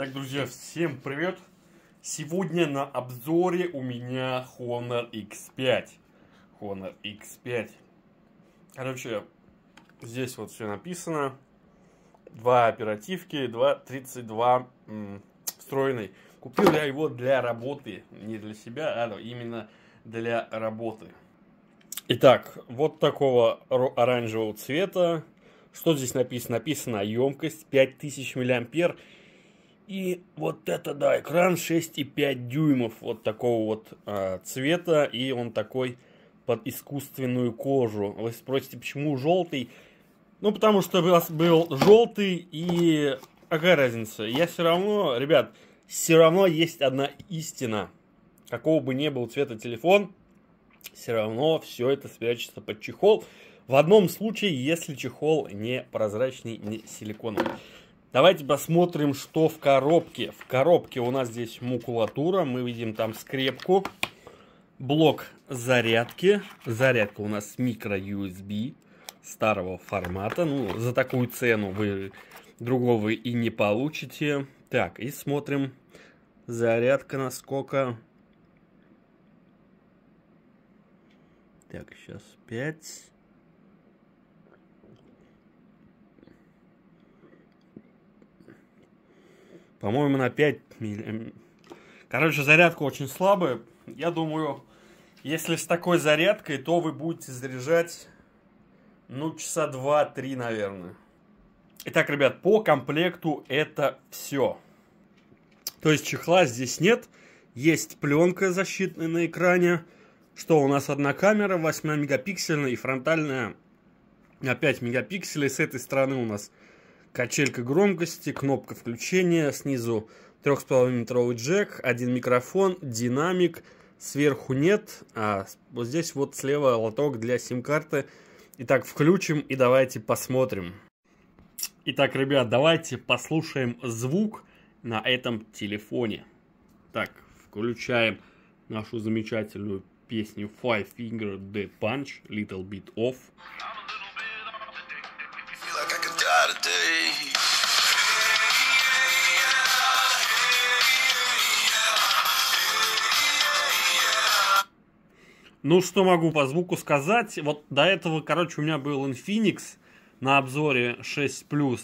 Так, друзья, всем привет! Сегодня на обзоре у меня Honor X5. Honor X5. Короче, здесь вот все написано. Два оперативки, 2.32 встроенный. Купил я его для работы, не для себя, а именно для работы. Итак, вот такого оранжевого цвета. Что здесь написано? Написано емкость 5000 миллиампер. И вот это, да, экран 6,5 дюймов вот такого вот э, цвета, и он такой под искусственную кожу. Вы спросите, почему желтый? Ну, потому что у нас был желтый, и какая разница? Я все равно, ребят, все равно есть одна истина. Какого бы ни был цвета телефон, все равно все это спрячется под чехол. В одном случае, если чехол не прозрачный, не силиконовый. Давайте посмотрим, что в коробке. В коробке у нас здесь макулатура. Мы видим там скрепку. Блок зарядки. Зарядка у нас микро-USB старого формата. Ну, за такую цену вы другого и не получите. Так, и смотрим. Зарядка насколько... Так, сейчас 5... По-моему, на 5 миль. Короче, зарядка очень слабая. Я думаю, если с такой зарядкой, то вы будете заряжать, ну, часа 2-3, наверное. Итак, ребят, по комплекту это все. То есть чехла здесь нет. Есть пленка защитная на экране. Что у нас одна камера 8-мегапиксельная и фронтальная на 5 мегапикселей. С этой стороны у нас Качелька громкости, кнопка включения, снизу 3,5-метровый джек, один микрофон, динамик, сверху нет, а вот здесь вот слева лоток для сим-карты. Итак, включим и давайте посмотрим. Итак, ребят, давайте послушаем звук на этом телефоне. Так, включаем нашу замечательную песню Five Finger Dead Punch Little Bit Off. Ну, что могу по звуку сказать? Вот до этого, короче, у меня был Infinix на обзоре 6+,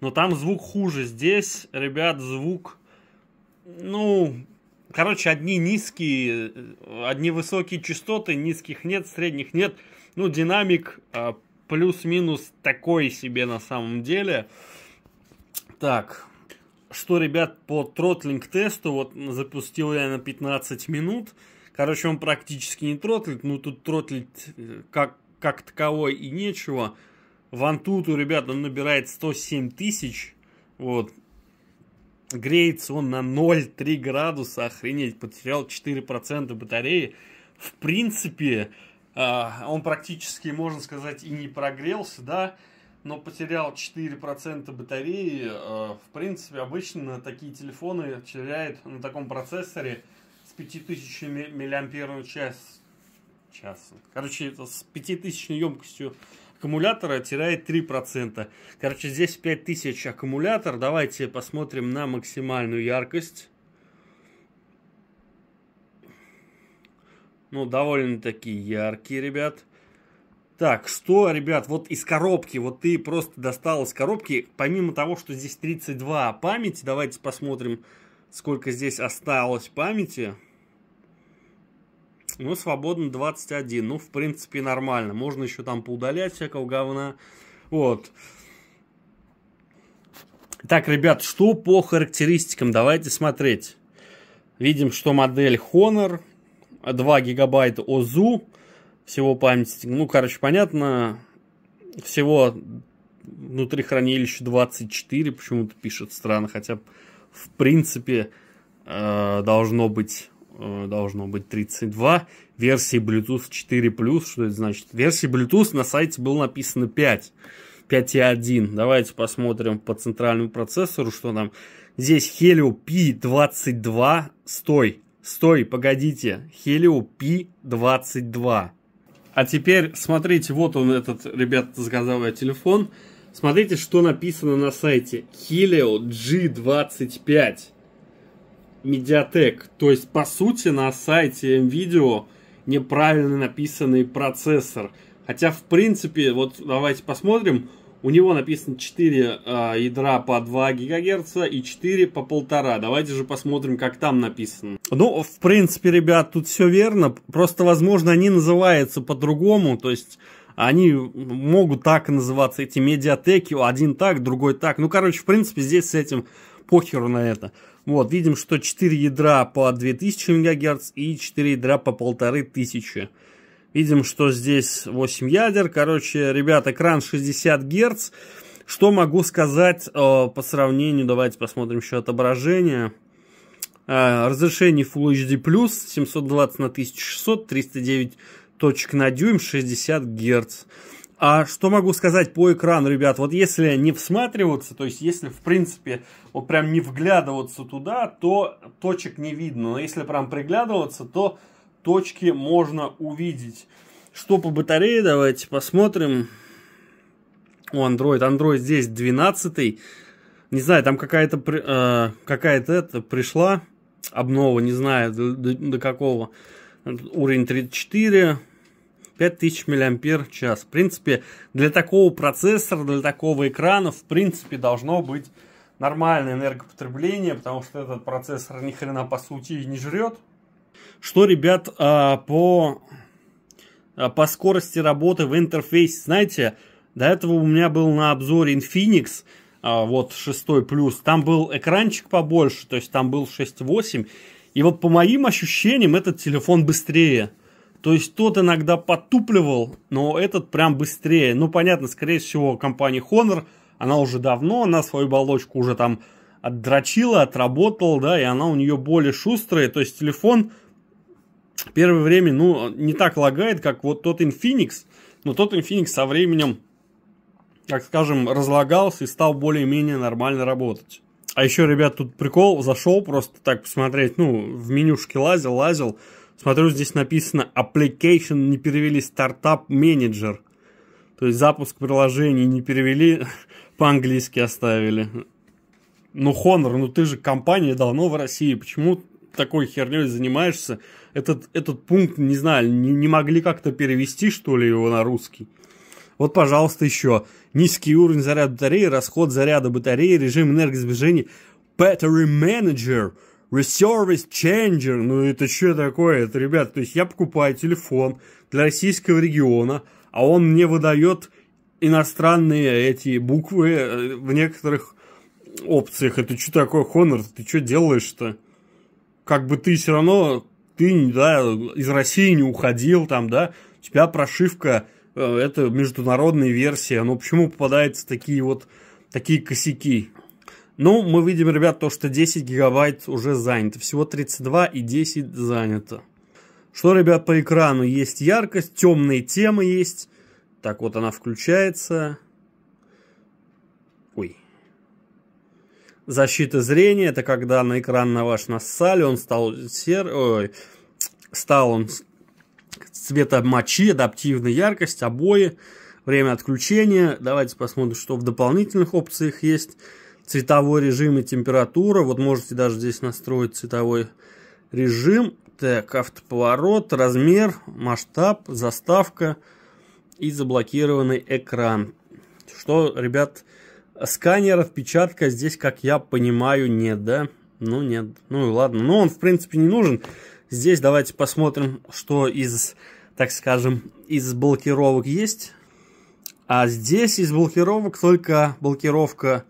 но там звук хуже. Здесь, ребят, звук, ну, короче, одни низкие, э, одни высокие частоты, низких нет, средних нет. Ну, динамик а, плюс-минус такой себе на самом деле. Так, что, ребят, по тротлинг-тесту, вот запустил я на 15 минут – Короче, он практически не тротлит, ну тут тротлить э, как, как таковой и нечего. Вантуту, ребят, он набирает 107 тысяч, вот. Греется он на 0,3 градуса, охренеть, потерял 4% батареи. В принципе, а, он практически, можно сказать, и не прогрелся, да, но потерял 4% батареи. А, в принципе, обычно такие телефоны теряют на таком процессоре 5000 миллиамперную час, Короче, это с 5000 емкостью аккумулятора теряет 3%. Короче, здесь 5000 аккумулятор. Давайте посмотрим на максимальную яркость. Ну, довольно-таки яркие, ребят. Так, что, ребят, вот из коробки, вот ты просто достал из коробки, помимо того, что здесь 32 памяти, давайте посмотрим, сколько здесь осталось памяти. Ну, свободно 21. Ну, в принципе, нормально. Можно еще там поудалять всякого говна. Вот. Так, ребят, что по характеристикам? Давайте смотреть. Видим, что модель Honor, 2 гигабайта ОЗУ, всего памяти. Ну, короче, понятно, всего внутри хранилища 24 почему-то пишет странно, хотя в принципе э, должно быть Э, должно быть 32, версии Bluetooth 4+, что это значит? Версии Bluetooth на сайте было написано 5, 5.1. Давайте посмотрим по центральному процессору, что нам Здесь Helio P22, стой, стой, погодите, Helio P22. А теперь смотрите, вот он этот, ребят заказывая телефон. Смотрите, что написано на сайте. Helio G25 медиатек. То есть, по сути, на сайте MVideo неправильно написанный процессор. Хотя, в принципе, вот давайте посмотрим, у него написано 4 э, а, ядра по 2 ГГц и 4 по 1,5. Давайте же посмотрим, как там написано. Ну, в принципе, ребят, тут все верно. Просто, возможно, они называются по-другому. То есть, они могут так называться, эти медиатеки. Один так, другой так. Ну, короче, в принципе, здесь с этим похеру на это. Вот, видим, что 4 ядра по 2000 МГц и 4 ядра по 1500 Видим, что здесь 8 ядер. Короче, ребят, экран 60 Гц. Что могу сказать э, по сравнению, давайте посмотрим еще отображение. Э, разрешение Full HD+, 720 на 1600, 309 точек на дюйм, 60 Гц. А что могу сказать по экрану, ребят? Вот если не всматриваться, то есть если, в принципе, вот прям не вглядываться туда, то точек не видно. Но если прям приглядываться, то точки можно увидеть. Что по батарее, давайте посмотрим. У Android, Android здесь 12 не знаю, там какая-то э, какая-то это пришла обнова, не знаю до, до, до какого. Уровень 34, 5000 мАч. В принципе, для такого процессора, для такого экрана, в принципе, должно быть нормальное энергопотребление, потому что этот процессор ни хрена по сути не жрет. Что, ребят, а, по, а, по скорости работы в интерфейсе, знаете, до этого у меня был на обзоре Infinix, а, вот 6 плюс, там был экранчик побольше, то есть там был 6.8, и вот по моим ощущениям этот телефон быстрее. То есть тот иногда подтупливал, но этот прям быстрее. Ну, понятно, скорее всего, компания Honor, она уже давно, она свою оболочку уже там отдрочила, отработала, да, и она у нее более шустрая. То есть телефон первое время, ну, не так лагает, как вот тот Infinix. Но тот Infinix со временем, как скажем, разлагался и стал более-менее нормально работать. А еще, ребят, тут прикол, зашел просто так посмотреть, ну, в менюшке лазил, лазил, Смотрю, здесь написано application не перевели стартап менеджер. То есть запуск приложений не перевели, по-английски оставили. Ну, Хонор, ну ты же компания давно в России, почему такой херней занимаешься? Этот, этот пункт, не знаю, не, не могли как-то перевести, что ли, его на русский? Вот, пожалуйста, еще. Низкий уровень заряда батареи, расход заряда батареи, режим энергосбежения. Battery Manager – Reservice Changer, ну это что такое, это, ребят, то есть я покупаю телефон для российского региона, а он мне выдает иностранные эти буквы э, в некоторых опциях. Это что такое, Хонор? ты что делаешь-то? Как бы ты все равно, ты, да, из России не уходил там, да, у тебя прошивка, э, это международная версия, но почему попадаются такие вот, такие косяки? Ну, мы видим, ребят, то, что 10 гигабайт уже занято. Всего 32 и 10 занято. Что, ребят, по экрану? Есть яркость, темные темы есть. Так, вот она включается. Ой. Защита зрения. Это когда на экран на ваш нассали, он стал сер... Ой. Стал он цвета мочи, адаптивная яркость, обои, время отключения. Давайте посмотрим, что в дополнительных опциях есть цветовой режим и температура. Вот можете даже здесь настроить цветовой режим. Так, автоповорот, размер, масштаб, заставка и заблокированный экран. Что, ребят, сканер, отпечатка здесь, как я понимаю, нет, да? Ну, нет. Ну, ладно. Но он, в принципе, не нужен. Здесь давайте посмотрим, что из, так скажем, из блокировок есть. А здесь из блокировок только блокировка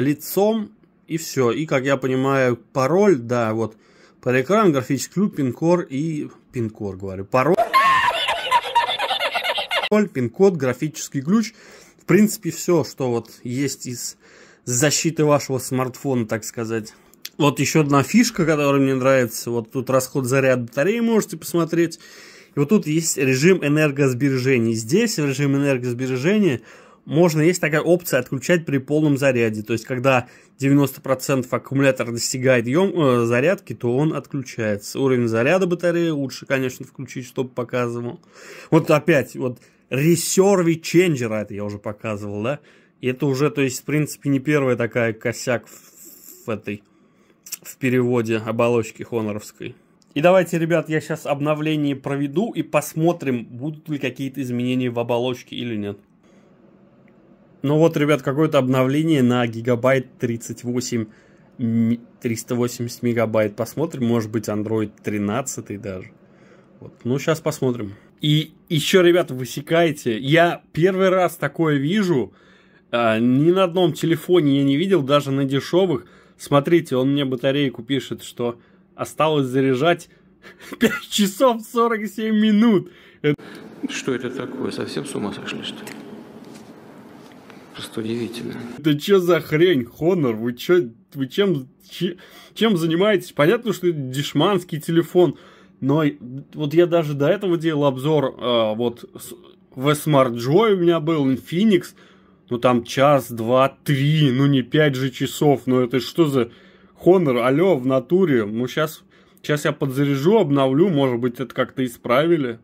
лицом, и все. И, как я понимаю, пароль, да, вот, под экран, графический ключ, пин-кор и... Пин-кор, говорю, пароль. Пароль, пин-код, графический ключ. В принципе, все, что вот есть из защиты вашего смартфона, так сказать. Вот еще одна фишка, которая мне нравится. Вот тут расход заряд батареи можете посмотреть. И вот тут есть режим энергосбережения. Здесь режим энергосбережения можно, есть такая опция отключать при полном заряде. То есть, когда 90% аккумулятора достигает ем, э, зарядки, то он отключается. Уровень заряда батареи лучше, конечно, включить, чтобы показывал. Вот опять, вот ресерви ченджера, это я уже показывал, да? И это уже, то есть, в принципе, не первая такая косяк в, в этой, в переводе оболочки хоноровской. И давайте, ребят, я сейчас обновление проведу и посмотрим, будут ли какие-то изменения в оболочке или нет. Ну вот, ребят, какое-то обновление на гигабайт 38, 380 мегабайт. Посмотрим, может быть, Android 13 даже. Вот. Ну, сейчас посмотрим. И еще, ребят, высекайте, Я первый раз такое вижу. А, ни на одном телефоне я не видел, даже на дешевых. Смотрите, он мне батарейку пишет, что осталось заряжать 5 часов 47 минут. Что это такое? Совсем с ума сошли, что ли? просто удивительно. Да что за хрень, Honor? Вы, чё, вы чем, чем занимаетесь? Понятно, что это дешманский телефон, но вот я даже до этого делал обзор, э, вот в Smart Joy у меня был, Infinix, ну там час, два, три, ну не пять же часов, ну это что за Honor, алло, в натуре, ну сейчас, сейчас я подзаряжу, обновлю, может быть это как-то исправили.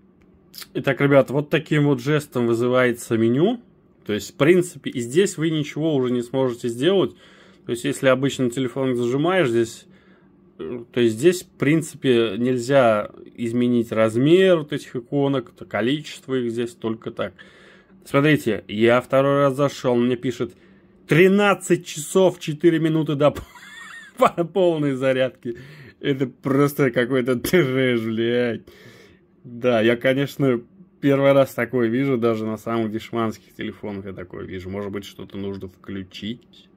Итак, ребят, вот таким вот жестом вызывается меню. То есть, в принципе, и здесь вы ничего уже не сможете сделать. То есть, если обычно телефон зажимаешь здесь, э, то есть здесь, в принципе, нельзя изменить размер вот этих иконок, то количество их здесь только так. Смотрите, я второй раз зашел, мне пишет 13 часов 4 минуты до полной зарядки. Это просто какой-то трэш, блядь. Да, я, конечно, первый раз такое вижу, даже на самых дешманских телефонах я такое вижу. Может быть, что-то нужно включить.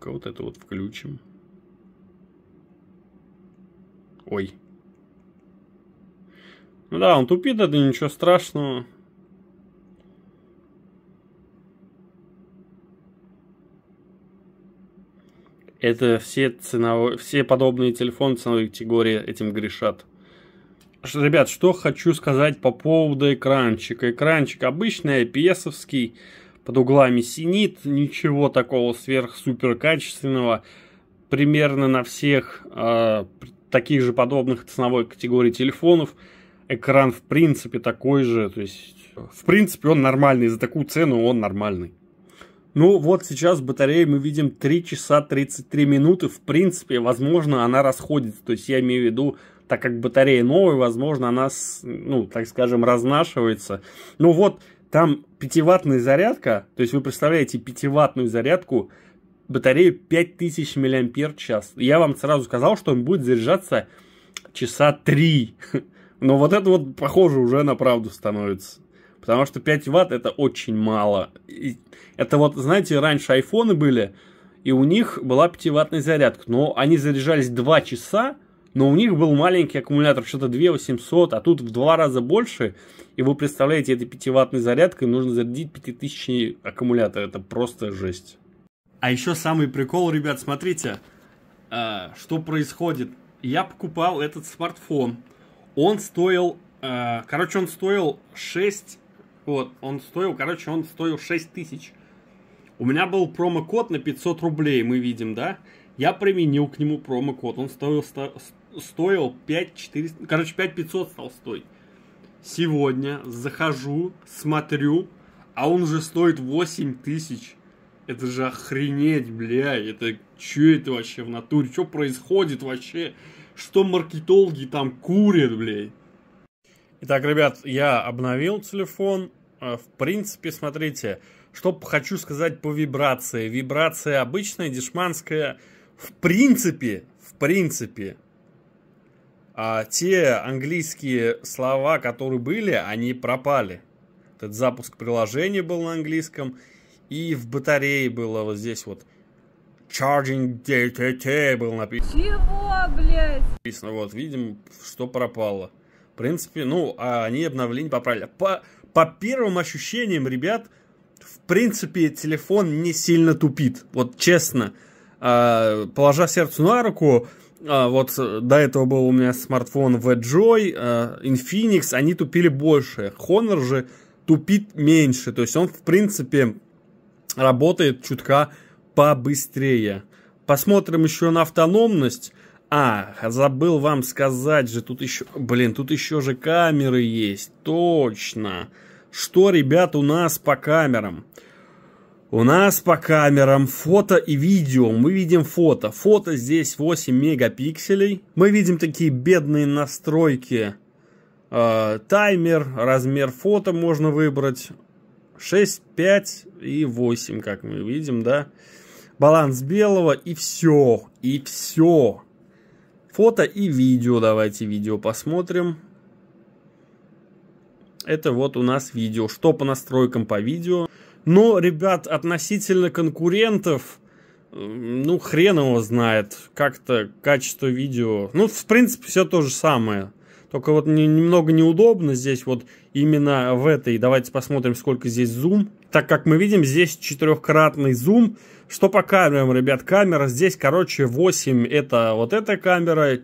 Вот это вот включим. Ой. Ну да, он тупит, это ничего страшного. Это все ценовые, все подобные телефоны ценовой категории этим грешат ребят, что хочу сказать по поводу экранчика. Экранчик обычный, IPS-овский, под углами синит, ничего такого сверх-супер качественного. Примерно на всех э, таких же подобных ценовой категории телефонов экран в принципе такой же, то есть в принципе он нормальный, за такую цену он нормальный. Ну вот сейчас батарея мы видим 3 часа 33 минуты, в принципе, возможно, она расходится, то есть я имею в виду так как батарея новая, возможно, она, ну, так скажем, разнашивается. Ну вот, там 5-ваттная зарядка, то есть вы представляете 5-ваттную зарядку, батарею 5000 мАч. Я вам сразу сказал, что он будет заряжаться часа 3. Но вот это вот, похоже, уже на правду становится. Потому что 5 ватт это очень мало. И это вот, знаете, раньше айфоны были, и у них была 5-ваттная зарядка. Но они заряжались 2 часа, но у них был маленький аккумулятор, что-то 2800, а тут в два раза больше. И вы представляете, этой 5-ваттной зарядкой нужно зарядить 5000 аккумулятор. Это просто жесть. А еще самый прикол, ребят, смотрите, а, что происходит. Я покупал этот смартфон. Он стоил, а, короче, он стоил 6, вот, он стоил, короче, он стоил 6 тысяч. У меня был промокод на 500 рублей, мы видим, да? Я применил к нему промокод, он стоил 100, стоил 5400, короче, 5500 стал стоить. Сегодня захожу, смотрю, а он уже стоит 8000. Это же охренеть, бля, это что это вообще в натуре, что происходит вообще? Что маркетологи там курят, блядь? Итак, ребят, я обновил телефон. Э, в принципе, смотрите, что хочу сказать по вибрации. Вибрация обычная, дешманская. В принципе, в принципе, а, те английские слова, которые были, они пропали. Этот запуск приложения был на английском, и в батарее было вот здесь вот Charging DTT был написано. Чего, блядь? вот, видим, что пропало. В принципе, ну, а они обновление поправили. По, по первым ощущениям, ребят, в принципе, телефон не сильно тупит. Вот честно, а, положа сердцу на руку, а, вот э, до этого был у меня смартфон VJoy, а, Infinix, они тупили больше. Honor же тупит меньше. То есть он, в принципе, работает чутка побыстрее. Посмотрим еще на автономность. А, забыл вам сказать же, тут еще, блин, тут еще же камеры есть, точно. Что, ребят, у нас по камерам? У нас по камерам фото и видео. Мы видим фото. Фото здесь 8 мегапикселей. Мы видим такие бедные настройки. Э, таймер, размер фото можно выбрать. 6, 5 и 8, как мы видим, да. Баланс белого и все. И все. Фото и видео. Давайте видео посмотрим. Это вот у нас видео. Что по настройкам по видео? Но, ребят, относительно конкурентов, ну, хрен его знает. Как-то качество видео. Ну, в принципе, все то же самое. Только вот немного неудобно здесь вот именно в этой. Давайте посмотрим, сколько здесь зум. Так как мы видим, здесь четырехкратный зум. Что по камерам, ребят? Камера здесь, короче, 8 это вот эта камера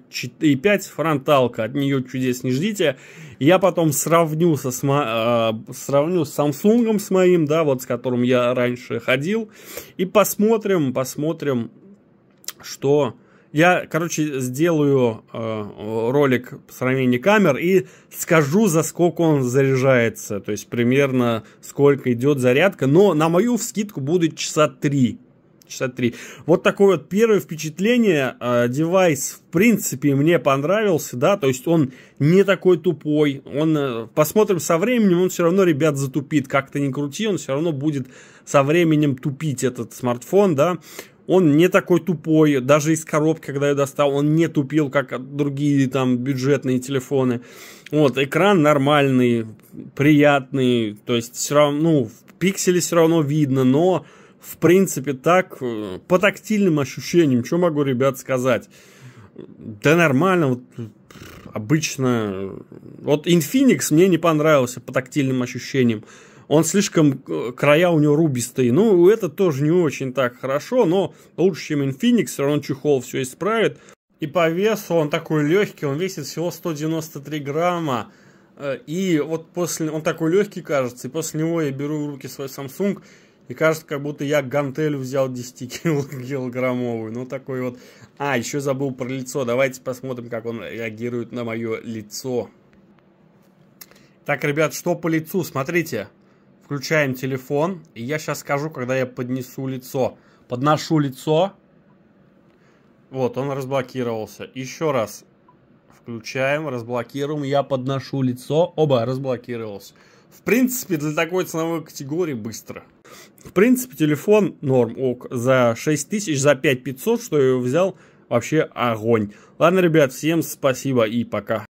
и 5 фронталка. От нее чудес не ждите. Я потом сравню, со, э, сравню с Samsung с моим, да, вот с которым я раньше ходил. И посмотрим, посмотрим, что я, короче, сделаю э, ролик сравнения камер и скажу, за сколько он заряжается. То есть примерно сколько идет зарядка. Но на мою вскидку будет часа три. Часа три. Вот такое вот первое впечатление. Э, девайс, в принципе, мне понравился, да, то есть он не такой тупой. Он, э, посмотрим со временем, он все равно, ребят, затупит. Как-то не крути, он все равно будет со временем тупить этот смартфон, да. Он не такой тупой, даже из коробки, когда я достал, он не тупил, как другие там бюджетные телефоны. Вот, экран нормальный, приятный, то есть все равно, ну, в пикселе все равно видно, но в принципе так, э, по тактильным ощущениям, что могу, ребят, сказать? Да нормально, вот обычно... Э, вот Infinix мне не понравился по тактильным ощущениям он слишком, э, края у него рубистые. Ну, это тоже не очень так хорошо, но лучше, чем Infinix, все равно чехол все исправит. И по весу он такой легкий, он весит всего 193 грамма. Э, и вот после, он такой легкий кажется, и после него я беру в руки свой Samsung, и кажется, как будто я гантель взял 10-килограммовую. Ну, такой вот. А, еще забыл про лицо. Давайте посмотрим, как он реагирует на мое лицо. Так, ребят, что по лицу? Смотрите. Включаем телефон. И я сейчас скажу, когда я поднесу лицо. Подношу лицо. Вот, он разблокировался. Еще раз. Включаем, разблокируем. Я подношу лицо. Оба, разблокировался. В принципе, для такой ценовой категории быстро. В принципе, телефон норм. Ок, за 6 тысяч, за 5500, что я его взял, вообще огонь. Ладно, ребят, всем спасибо и пока.